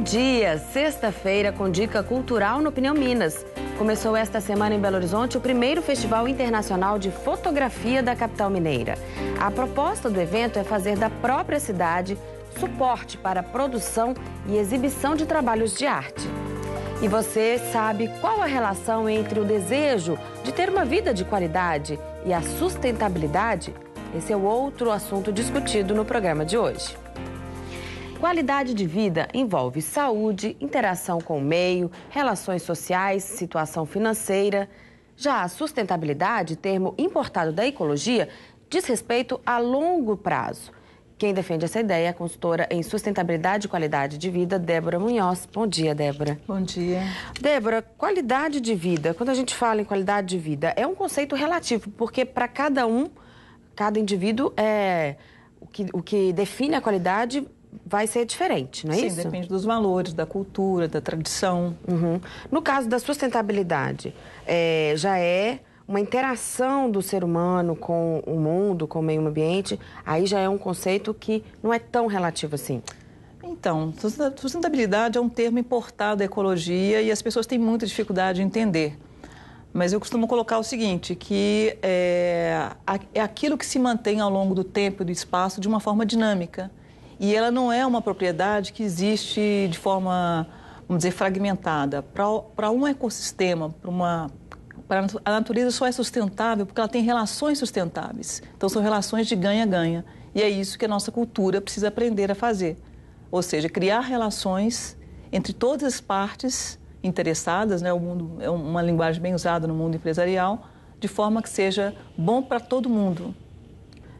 Bom dia! Sexta-feira com dica cultural no Opinião Minas. Começou esta semana em Belo Horizonte o primeiro Festival Internacional de Fotografia da capital mineira. A proposta do evento é fazer da própria cidade suporte para produção e exibição de trabalhos de arte. E você sabe qual a relação entre o desejo de ter uma vida de qualidade e a sustentabilidade? Esse é o outro assunto discutido no programa de hoje. Qualidade de vida envolve saúde, interação com o meio, relações sociais, situação financeira. Já a sustentabilidade, termo importado da ecologia, diz respeito a longo prazo. Quem defende essa ideia é a consultora em sustentabilidade e qualidade de vida, Débora Munhoz. Bom dia, Débora. Bom dia. Débora, qualidade de vida, quando a gente fala em qualidade de vida, é um conceito relativo, porque para cada um, cada indivíduo, é, o, que, o que define a qualidade vai ser diferente, não é Sim, isso? Sim, depende dos valores, da cultura, da tradição. Uhum. No caso da sustentabilidade, é, já é uma interação do ser humano com o mundo, com o meio ambiente, aí já é um conceito que não é tão relativo assim. Então, sustentabilidade é um termo importado da ecologia e as pessoas têm muita dificuldade de entender. Mas eu costumo colocar o seguinte, que é, é aquilo que se mantém ao longo do tempo e do espaço de uma forma dinâmica. E ela não é uma propriedade que existe de forma, vamos dizer, fragmentada. Para um ecossistema, para uma a natureza só é sustentável porque ela tem relações sustentáveis. Então são relações de ganha-ganha. E é isso que a nossa cultura precisa aprender a fazer. Ou seja, criar relações entre todas as partes interessadas, né? O mundo é uma linguagem bem usada no mundo empresarial, de forma que seja bom para todo mundo.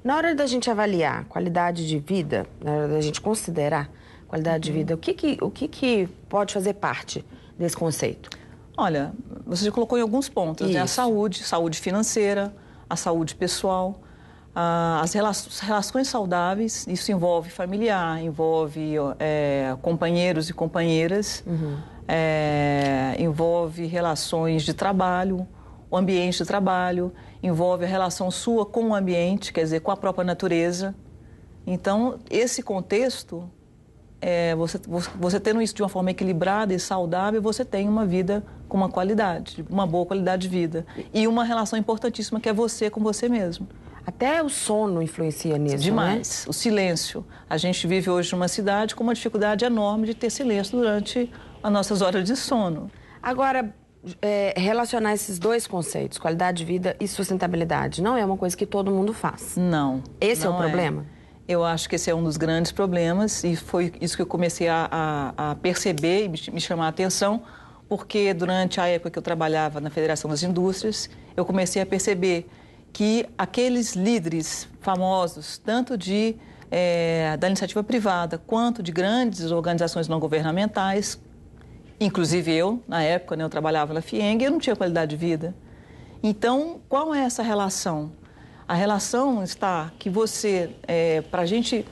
Na hora da gente avaliar qualidade de vida, na hora da gente considerar qualidade de uhum. vida, o que, que, o que, que pode fazer parte desse conceito? Olha, você já colocou em alguns pontos, né? A saúde, saúde financeira, a saúde pessoal, a, as relações, relações saudáveis, isso envolve familiar, envolve é, companheiros e companheiras, uhum. é, envolve relações de trabalho, o ambiente de trabalho, envolve a relação sua com o ambiente, quer dizer, com a própria natureza. Então, esse contexto, é, você, você tendo isso de uma forma equilibrada e saudável, você tem uma vida com uma qualidade, uma boa qualidade de vida. E uma relação importantíssima que é você com você mesmo. Até o sono influencia nisso. Né? Demais. Né? O silêncio. A gente vive hoje numa cidade com uma dificuldade enorme de ter silêncio durante as nossas horas de sono. Agora, é, relacionar esses dois conceitos, qualidade de vida e sustentabilidade. Não é uma coisa que todo mundo faz. Não. Esse é não é o problema? É. Eu acho que esse é um dos grandes problemas e foi isso que eu comecei a, a, a perceber e me chamar a atenção, porque durante a época que eu trabalhava na Federação das Indústrias, eu comecei a perceber que aqueles líderes famosos, tanto de, é, da iniciativa privada quanto de grandes organizações não governamentais, Inclusive eu, na época, né, eu trabalhava na FIENG e eu não tinha qualidade de vida. Então, qual é essa relação? A relação está que você, é, para a gente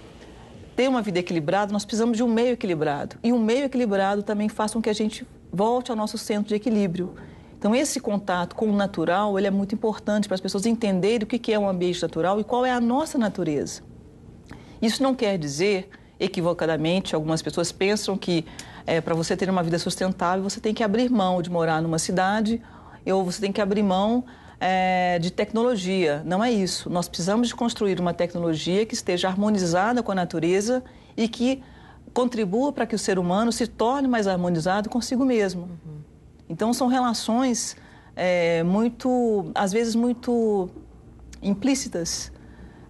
ter uma vida equilibrada, nós precisamos de um meio equilibrado. E um meio equilibrado também faz com que a gente volte ao nosso centro de equilíbrio. Então, esse contato com o natural ele é muito importante para as pessoas entenderem o que é um ambiente natural e qual é a nossa natureza. Isso não quer dizer, equivocadamente, algumas pessoas pensam que é, para você ter uma vida sustentável, você tem que abrir mão de morar numa cidade ou você tem que abrir mão é, de tecnologia. Não é isso. Nós precisamos de construir uma tecnologia que esteja harmonizada com a natureza e que contribua para que o ser humano se torne mais harmonizado consigo mesmo. Uhum. Então, são relações é, muito, às vezes, muito implícitas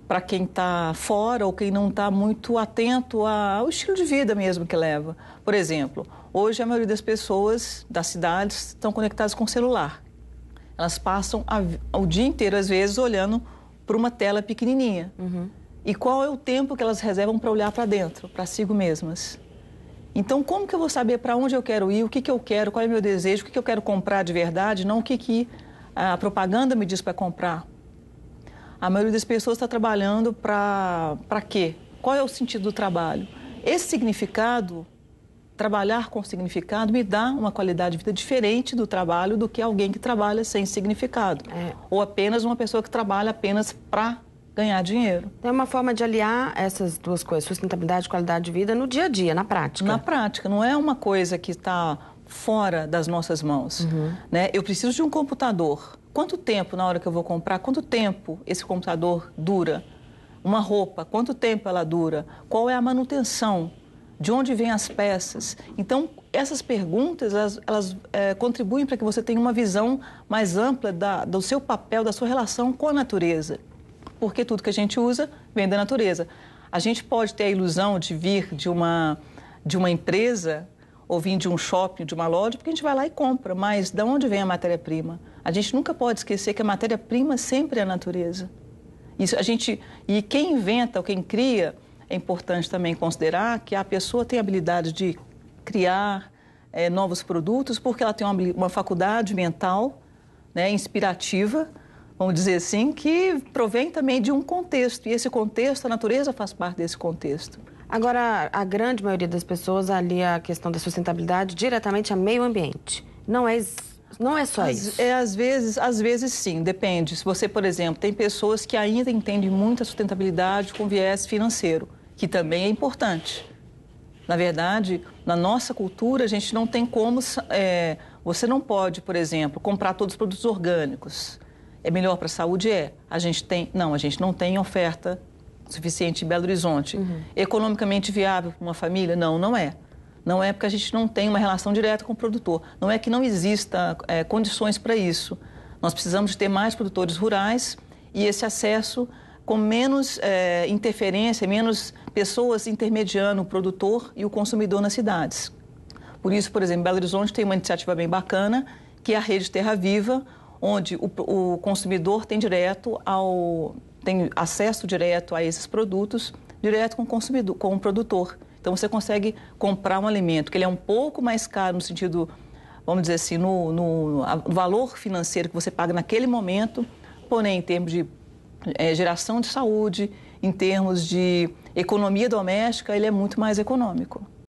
para quem está fora ou quem não está muito atento ao estilo de vida mesmo que leva. Por exemplo, hoje a maioria das pessoas das cidades estão conectadas com o celular. Elas passam o dia inteiro, às vezes, olhando para uma tela pequenininha. Uhum. E qual é o tempo que elas reservam para olhar para dentro, para si mesmas? Então, como que eu vou saber para onde eu quero ir, o que, que eu quero, qual é o meu desejo, o que, que eu quero comprar de verdade, não o que, que a propaganda me diz para comprar? A maioria das pessoas está trabalhando para quê? Qual é o sentido do trabalho? Esse significado, trabalhar com significado, me dá uma qualidade de vida diferente do trabalho do que alguém que trabalha sem significado. É. Ou apenas uma pessoa que trabalha apenas para ganhar dinheiro. É uma forma de aliar essas duas coisas, sustentabilidade e qualidade de vida, no dia a dia, na prática. Na prática, não é uma coisa que está fora das nossas mãos. Uhum. Né? Eu preciso de um computador quanto tempo na hora que eu vou comprar, quanto tempo esse computador dura? Uma roupa, quanto tempo ela dura? Qual é a manutenção? De onde vêm as peças? Então, essas perguntas, elas, elas é, contribuem para que você tenha uma visão mais ampla da, do seu papel, da sua relação com a natureza. Porque tudo que a gente usa vem da natureza. A gente pode ter a ilusão de vir de uma, de uma empresa ou vim de um shopping, de uma loja, porque a gente vai lá e compra. Mas de onde vem a matéria-prima? A gente nunca pode esquecer que a matéria-prima sempre é a natureza. Isso a gente e quem inventa ou quem cria é importante também considerar que a pessoa tem a habilidade de criar é, novos produtos porque ela tem uma, uma faculdade mental, né, inspirativa, vamos dizer assim, que provém também de um contexto e esse contexto a natureza faz parte desse contexto. Agora, a grande maioria das pessoas alia a questão da sustentabilidade diretamente a meio ambiente. Não é não é só isso. É, às vezes, às vezes sim, depende. Se você, por exemplo, tem pessoas que ainda entendem muito a sustentabilidade com viés financeiro, que também é importante. Na verdade, na nossa cultura, a gente não tem como. É, você não pode, por exemplo, comprar todos os produtos orgânicos. É melhor para a saúde? É. A gente tem. Não, a gente não tem oferta suficiente em Belo Horizonte, uhum. economicamente viável para uma família? Não, não é. Não é porque a gente não tem uma relação direta com o produtor. Não é que não exista é, condições para isso. Nós precisamos ter mais produtores rurais e esse acesso com menos é, interferência, menos pessoas intermediando o produtor e o consumidor nas cidades. Por isso, por exemplo, Belo Horizonte tem uma iniciativa bem bacana, que é a Rede Terra Viva, onde o, o consumidor tem direto ao tem acesso direto a esses produtos, direto com o consumidor, com o produtor. Então você consegue comprar um alimento que ele é um pouco mais caro no sentido, vamos dizer assim, no, no, no valor financeiro que você paga naquele momento, porém em termos de é, geração de saúde, em termos de economia doméstica, ele é muito mais econômico.